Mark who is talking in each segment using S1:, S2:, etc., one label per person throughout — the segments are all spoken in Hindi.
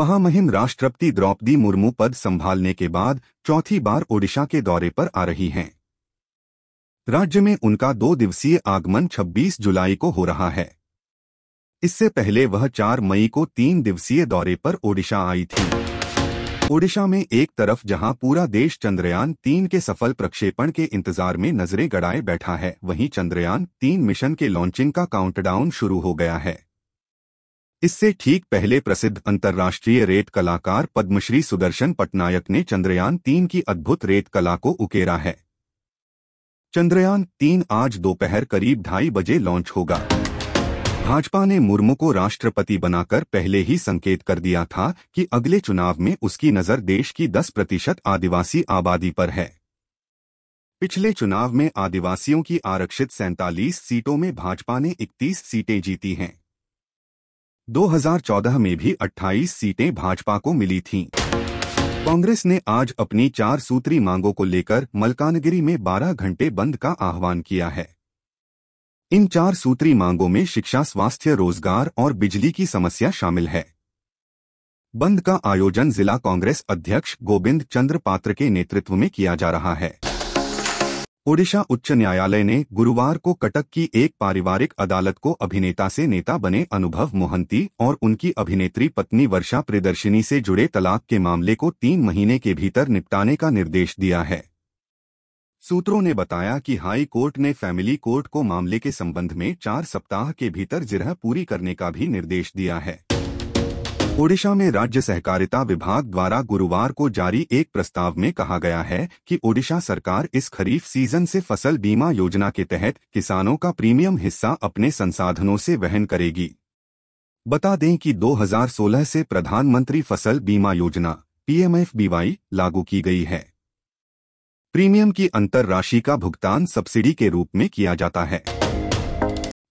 S1: महामहिम राष्ट्रपति द्रौपदी मुर्मू पद संभालने के बाद चौथी बार ओडिशा के दौरे पर आ रही हैं राज्य में उनका दो दिवसीय आगमन 26 जुलाई को हो रहा है इससे पहले वह 4 मई को तीन दिवसीय दौरे पर ओडिशा आई थी ओडिशा में एक तरफ जहां पूरा देश चंद्रयान तीन के सफल प्रक्षेपण के इंतजार में नजरें गड़ाए बैठा है वहीं चंद्रयान तीन मिशन के लॉन्चिंग का काउंटडाउन शुरू हो गया है इससे ठीक पहले प्रसिद्ध अंतर्राष्ट्रीय रेत कलाकार पद्मश्री सुदर्शन पटनायक ने चंद्रयान तीन की अद्भुत रेत कला को उकेरा है चंद्रयान तीन आज दोपहर करीब ढाई बजे लॉन्च होगा भाजपा ने मुर्मू को राष्ट्रपति बनाकर पहले ही संकेत कर दिया था कि अगले चुनाव में उसकी नज़र देश की 10 प्रतिशत आदिवासी आबादी पर है पिछले चुनाव में आदिवासियों की आरक्षित सैंतालीस सीटों में भाजपा ने 31 सीटें जीती हैं 2014 में भी 28 सीटें भाजपा को मिली थीं। कांग्रेस ने आज अपनी चार सूत्री मांगों को लेकर मलकानगिरी में 12 घंटे बंद का आह्वान किया है इन चार सूत्री मांगों में शिक्षा स्वास्थ्य रोजगार और बिजली की समस्या शामिल है बंद का आयोजन जिला कांग्रेस अध्यक्ष गोविंद चंद्र पात्र के नेतृत्व में किया जा रहा है ओडिशा उच्च न्यायालय ने गुरुवार को कटक की एक पारिवारिक अदालत को अभिनेता से नेता बने अनुभव मोहंती और उनकी अभिनेत्री पत्नी वर्षा प्रदर्शनी से जुड़े तलाक के मामले को तीन महीने के भीतर निपटाने का निर्देश दिया है सूत्रों ने बताया कि हाई कोर्ट ने फैमिली कोर्ट को मामले के संबंध में चार सप्ताह के भीतर जिरह पूरी करने का भी निर्देश दिया है ओडिशा में राज्य सहकारिता विभाग द्वारा गुरुवार को जारी एक प्रस्ताव में कहा गया है कि ओडिशा सरकार इस खरीफ सीजन से फसल बीमा योजना के तहत किसानों का प्रीमियम हिस्सा अपने संसाधनों से वहन करेगी बता दें कि 2016 से प्रधानमंत्री फसल बीमा योजना पीएमएफबीवाई लागू की गई है प्रीमियम की अंतर राशि का भुगतान सब्सिडी के रूप में किया जाता है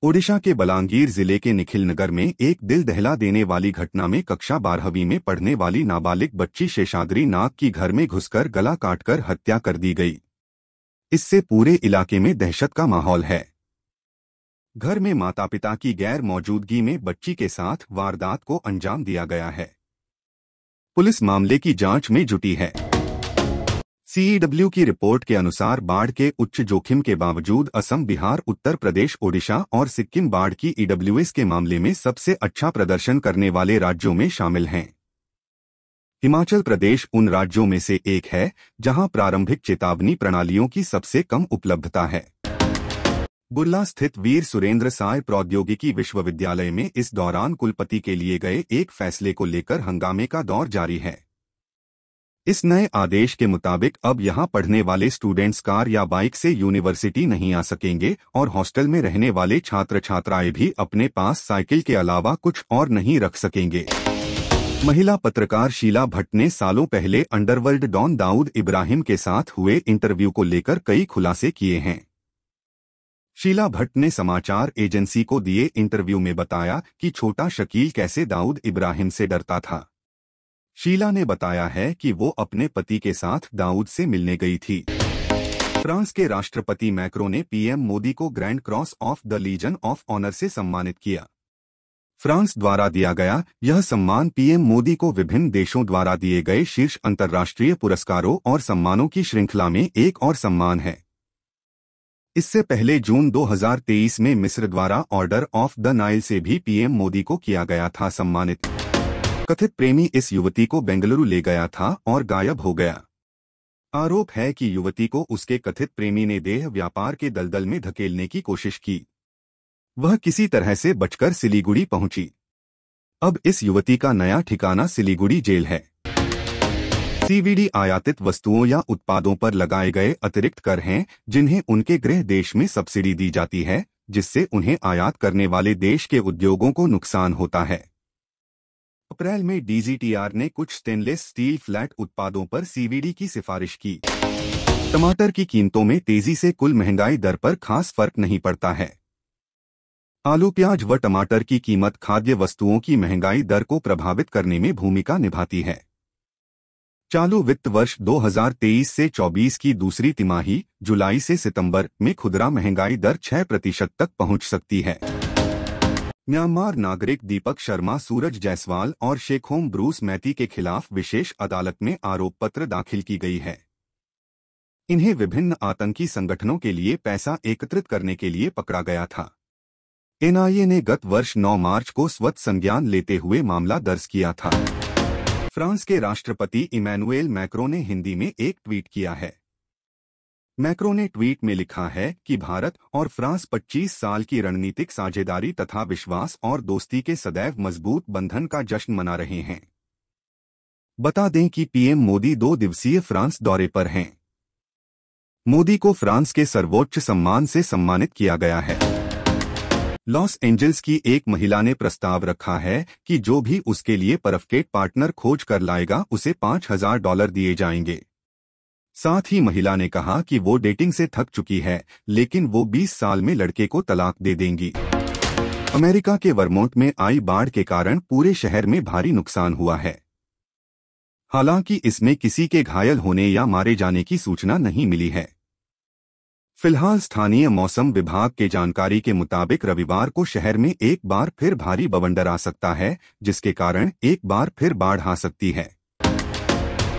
S1: ओडिशा के बलांगीर जिले के निखिल नगर में एक दिल दहला देने वाली घटना में कक्षा बारहवीं में पढ़ने वाली नाबालिग बच्ची शेषाद्री नाग की घर में घुसकर गला काटकर हत्या कर दी गई इससे पूरे इलाके में दहशत का माहौल है घर में माता पिता की गैर मौजूदगी में बच्ची के साथ वारदात को अंजाम दिया गया है पुलिस मामले की जांच में जुटी है सीईडब्ल्यू e की रिपोर्ट के अनुसार बाढ़ के उच्च जोखिम के बावजूद असम बिहार उत्तर प्रदेश ओडिशा और सिक्किम बाढ़ की ईडब्ल्यूएस e के मामले में सबसे अच्छा प्रदर्शन करने वाले राज्यों में शामिल हैं हिमाचल प्रदेश उन राज्यों में से एक है जहां प्रारंभिक चेतावनी प्रणालियों की सबसे कम उपलब्धता है बुरला स्थित वीर सुरेंद्र साय प्रौद्योगिकी विश्वविद्यालय में इस दौरान कुलपति के लिए गए एक फैसले को लेकर हंगामे का दौर जारी है इस नए आदेश के मुताबिक अब यहां पढ़ने वाले स्टूडेंट्स कार या बाइक से यूनिवर्सिटी नहीं आ सकेंगे और हॉस्टल में रहने वाले छात्र छात्राएं भी अपने पास साइकिल के अलावा कुछ और नहीं रख सकेंगे महिला पत्रकार शीला भट्ट ने सालों पहले अंडरवर्ल्ड डॉन दाऊद इब्राहिम के साथ हुए इंटरव्यू को लेकर कई खुलासे किए हैं शीला भट्ट ने समाचार एजेंसी को दिए इंटरव्यू में बताया कि छोटा शकील कैसे दाऊद इब्राहिम से डरता था शीला ने बताया है कि वो अपने पति के साथ दाऊद से मिलने गई थी फ्रांस के राष्ट्रपति मैक्रो ने पीएम मोदी को Grand Cross of the Legion of Honour से सम्मानित किया फ्रांस द्वारा दिया गया यह सम्मान पीएम मोदी को विभिन्न देशों द्वारा दिए गए शीर्ष अंतर्राष्ट्रीय पुरस्कारों और सम्मानों की श्रृंखला में एक और सम्मान है इससे पहले जून 2023 में मिस्र द्वारा ऑर्डर ऑफ द नाइल से भी पीएम मोदी को किया गया था सम्मानित कथित प्रेमी इस युवती को बेंगलुरु ले गया था और गायब हो गया आरोप है कि युवती को उसके कथित प्रेमी ने देह व्यापार के दलदल में धकेलने की कोशिश की वह किसी तरह से बचकर सिलीगुड़ी पहुंची अब इस युवती का नया ठिकाना सिलीगुड़ी जेल है सीवीडी आयातित वस्तुओं या उत्पादों पर लगाए गए अतिरिक्त कर हैं जिन्हें उनके गृह देश में सब्सिडी दी जाती है जिससे उन्हें आयात करने वाले देश के उद्योगों को नुकसान होता है अप्रैल में डीजीटीआर ने कुछ स्टेनलेस स्टील फ्लैट उत्पादों पर सीवीडी की सिफारिश की टमाटर की कीमतों में तेजी से कुल महंगाई दर पर खास फर्क नहीं पड़ता है आलू प्याज व टमाटर की कीमत खाद्य वस्तुओं की महंगाई दर को प्रभावित करने में भूमिका निभाती है चालू वित्त वर्ष 2023 से 24 की दूसरी तिमाही जुलाई से सितंबर में खुदरा महंगाई दर 6 प्रतिशत तक पहुंच सकती है म्यांमार नागरिक दीपक शर्मा सूरज जायसवाल और शेखोम ब्रूस मैती के खिलाफ विशेष अदालत में आरोप पत्र दाखिल की गई है इन्हें विभिन्न आतंकी संगठनों के लिए पैसा एकत्रित करने के लिए पकड़ा गया था एनआईए ने गत वर्ष 9 मार्च को स्वत संज्ञान लेते हुए मामला दर्ज किया था फ्रांस के राष्ट्रपति इमैनुएल मैक्रो ने हिंदी में एक ट्वीट किया है मैक्रो ने ट्वीट में लिखा है कि भारत और फ्रांस 25 साल की रणनीतिक साझेदारी तथा विश्वास और दोस्ती के सदैव मजबूत बंधन का जश्न मना रहे हैं बता दें कि पीएम मोदी दो दिवसीय फ्रांस दौरे पर हैं मोदी को फ्रांस के सर्वोच्च सम्मान से सम्मानित किया गया है लॉस एंजल्स की एक महिला ने प्रस्ताव रखा है कि जो भी उसके लिए परफकेट पार्टनर खोज कर लाएगा उसे पाँच हजार डॉलर दिए जाएंगे साथ ही महिला ने कहा कि वो डेटिंग से थक चुकी है लेकिन वो 20 साल में लड़के को तलाक दे देंगी अमेरिका के वर्मोट में आई बाढ़ के कारण पूरे शहर में भारी नुकसान हुआ है हालांकि इसमें किसी के घायल होने या मारे जाने की सूचना नहीं मिली है फिलहाल स्थानीय मौसम विभाग के जानकारी के मुताबिक रविवार को शहर में एक बार फिर भारी बवंडर आ सकता है जिसके कारण एक बार फिर बाढ़ आ सकती है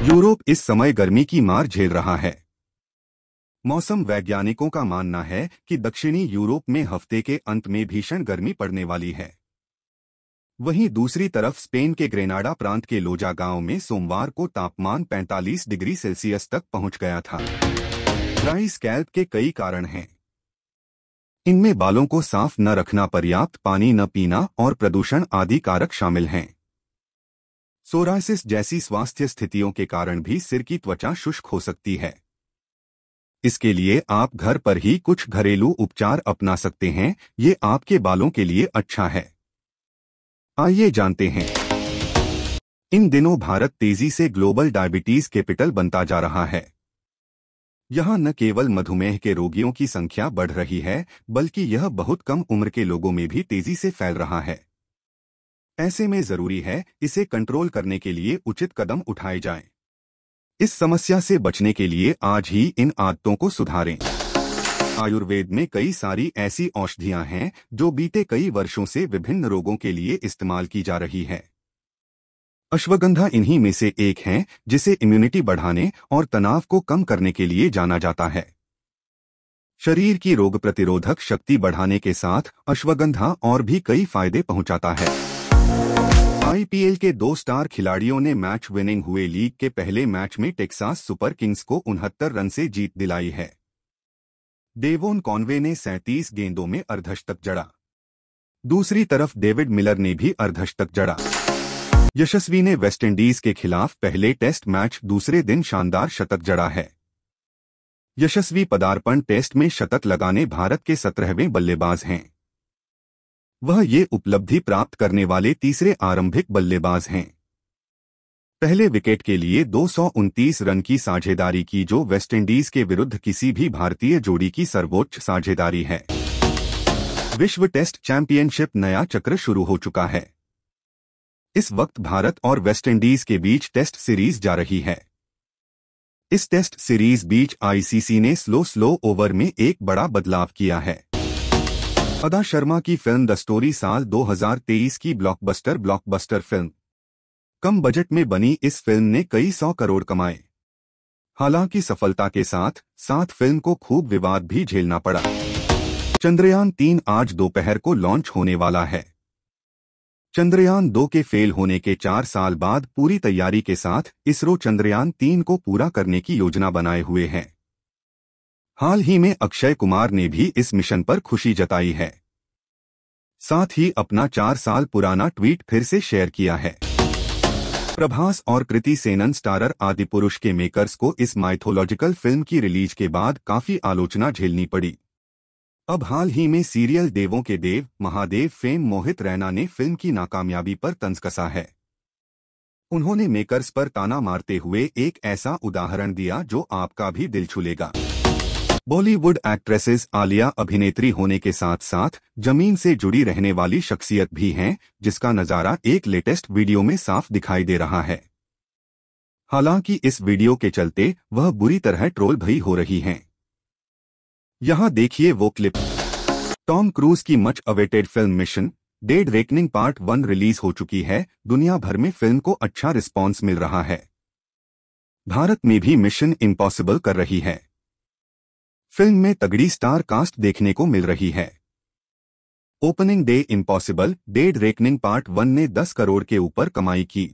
S1: यूरोप इस समय गर्मी की मार झेल रहा है मौसम वैज्ञानिकों का मानना है कि दक्षिणी यूरोप में हफ्ते के अंत में भीषण गर्मी पड़ने वाली है वहीं दूसरी तरफ स्पेन के ग्रेनाडा प्रांत के लोजा गांव में सोमवार को तापमान 45 डिग्री सेल्सियस तक पहुंच गया था ड्राई स्कैल्प के कई कारण हैं इनमें बालों को साफ न रखना पर्याप्त पानी न पीना और प्रदूषण आदि कारक शामिल हैं सोरासिस जैसी स्वास्थ्य स्थितियों के कारण भी सिर की त्वचा शुष्क हो सकती है इसके लिए आप घर पर ही कुछ घरेलू उपचार अपना सकते हैं ये आपके बालों के लिए अच्छा है आइए जानते हैं इन दिनों भारत तेजी से ग्लोबल डायबिटीज कैपिटल बनता जा रहा है यहाँ न केवल मधुमेह के रोगियों की संख्या बढ़ रही है बल्कि यह बहुत कम उम्र के लोगों में भी तेजी से फैल रहा है ऐसे में जरूरी है इसे कंट्रोल करने के लिए उचित कदम उठाए जाएं। इस समस्या से बचने के लिए आज ही इन आदतों को सुधारें आयुर्वेद में कई सारी ऐसी औषधियां हैं जो बीते कई वर्षों से विभिन्न रोगों के लिए इस्तेमाल की जा रही है अश्वगंधा इन्हीं में से एक है जिसे इम्यूनिटी बढ़ाने और तनाव को कम करने के लिए जाना जाता है शरीर की रोग प्रतिरोधक शक्ति बढ़ाने के साथ अश्वगंधा और भी कई फायदे पहुंचाता है आईपीएल के दो स्टार खिलाड़ियों ने मैच विनिंग हुए लीग के पहले मैच में टेक्सास सुपर किंग्स को उनहत्तर रन से जीत दिलाई है डेवोन कॉन्वे ने सैंतीस गेंदों में अर्धशतक जड़ा दूसरी तरफ डेविड मिलर ने भी अर्धशतक जड़ा यशस्वी ने वेस्टइंडीज के खिलाफ पहले टेस्ट मैच दूसरे दिन शानदार शतक जड़ा है यशस्वी पदार्पण टेस्ट में शतक लगाने भारत के सत्रहवें बल्लेबाज हैं वह ये उपलब्धि प्राप्त करने वाले तीसरे आरंभिक बल्लेबाज हैं पहले विकेट के लिए दो रन की साझेदारी की जो वेस्टइंडीज के विरुद्ध किसी भी भारतीय जोड़ी की सर्वोच्च साझेदारी है विश्व टेस्ट चैंपियनशिप नया चक्र शुरू हो चुका है इस वक्त भारत और वेस्टइंडीज के बीच टेस्ट सीरीज जा रही है इस टेस्ट सीरीज बीच आईसीसी ने स्लो स्लो ओवर में एक बड़ा बदलाव किया है अदा शर्मा की फिल्म द स्टोरी साल 2023 की ब्लॉकबस्टर ब्लॉकबस्टर फिल्म कम बजट में बनी इस फिल्म ने कई सौ करोड़ कमाए हालांकि सफलता के साथ साथ फिल्म को खूब विवाद भी झेलना पड़ा चंद्रयान तीन आज दोपहर को लॉन्च होने वाला है चंद्रयान दो के फेल होने के चार साल बाद पूरी तैयारी के साथ इसरो चंद्रयान तीन को पूरा करने की योजना बनाए हुए हैं हाल ही में अक्षय कुमार ने भी इस मिशन पर खुशी जताई है साथ ही अपना चार साल पुराना ट्वीट फिर से शेयर किया है प्रभास और कृति सेनन स्टारर आदि पुरुष के मेकर्स को इस माइथोलॉजिकल फिल्म की रिलीज के बाद काफी आलोचना झेलनी पड़ी अब हाल ही में सीरियल देवों के देव महादेव फेम मोहित रैना ने फिल्म की नाकामयाबी पर तंज कसा है उन्होंने मेकर्स पर ताना मारते हुए एक ऐसा उदाहरण दिया जो आपका भी दिल छुलेगा बॉलीवुड एक्ट्रेसेस आलिया अभिनेत्री होने के साथ साथ जमीन से जुड़ी रहने वाली शख्सियत भी हैं जिसका नज़ारा एक लेटेस्ट वीडियो में साफ दिखाई दे रहा है हालांकि इस वीडियो के चलते वह बुरी तरह ट्रोल भई हो रही हैं यहां देखिए वो क्लिप टॉम क्रूज की मच अवेटेड फिल्म Mission Dead Reckoning Part One release हो चुकी है दुनिया भर में फिल्म को अच्छा रिस्पॉन्स मिल रहा है भारत में भी मिशन इम्पॉसिबल कर रही है फिल्म में तगड़ी स्टार कास्ट देखने को मिल रही है opening day Impossible Dead Reckoning Part One ने 10 करोड़ के ऊपर कमाई की